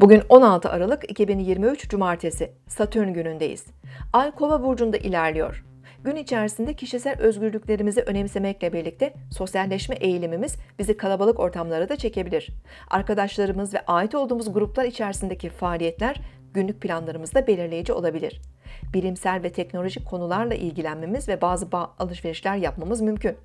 Bugün 16 Aralık 2023 Cumartesi, Satürn günündeyiz. Ay Kova burcunda ilerliyor. Gün içerisinde kişisel özgürlüklerimizi önemsemekle birlikte sosyalleşme eğilimimiz bizi kalabalık ortamlara da çekebilir. Arkadaşlarımız ve ait olduğumuz gruplar içerisindeki faaliyetler günlük planlarımızda belirleyici olabilir. Bilimsel ve teknolojik konularla ilgilenmemiz ve bazı alışverişler yapmamız mümkün.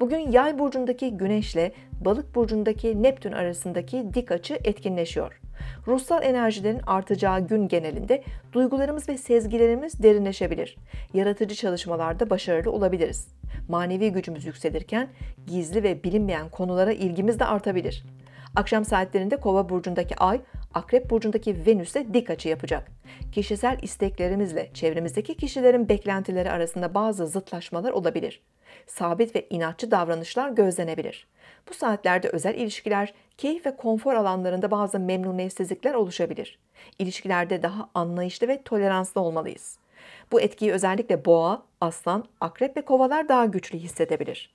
Bugün Yay burcundaki Güneşle Balık burcundaki Neptün arasındaki dik açı etkinleşiyor. Ruhsal enerjilerin artacağı gün genelinde duygularımız ve sezgilerimiz derinleşebilir. Yaratıcı çalışmalarda başarılı olabiliriz. Manevi gücümüz yükselirken gizli ve bilinmeyen konulara ilgimiz de artabilir. Akşam saatlerinde Kova burcundaki ay Akrep burcundaki Venüs'e dik açı yapacak. Kişisel isteklerimizle çevremizdeki kişilerin beklentileri arasında bazı zıtlaşmalar olabilir. Sabit ve inatçı davranışlar gözlenebilir. Bu saatlerde özel ilişkiler, keyif ve konfor alanlarında bazı memnuniyetsizlikler oluşabilir. İlişkilerde daha anlayışlı ve toleranslı olmalıyız. Bu etkiyi özellikle boğa, aslan, akrep ve kovalar daha güçlü hissedebilir.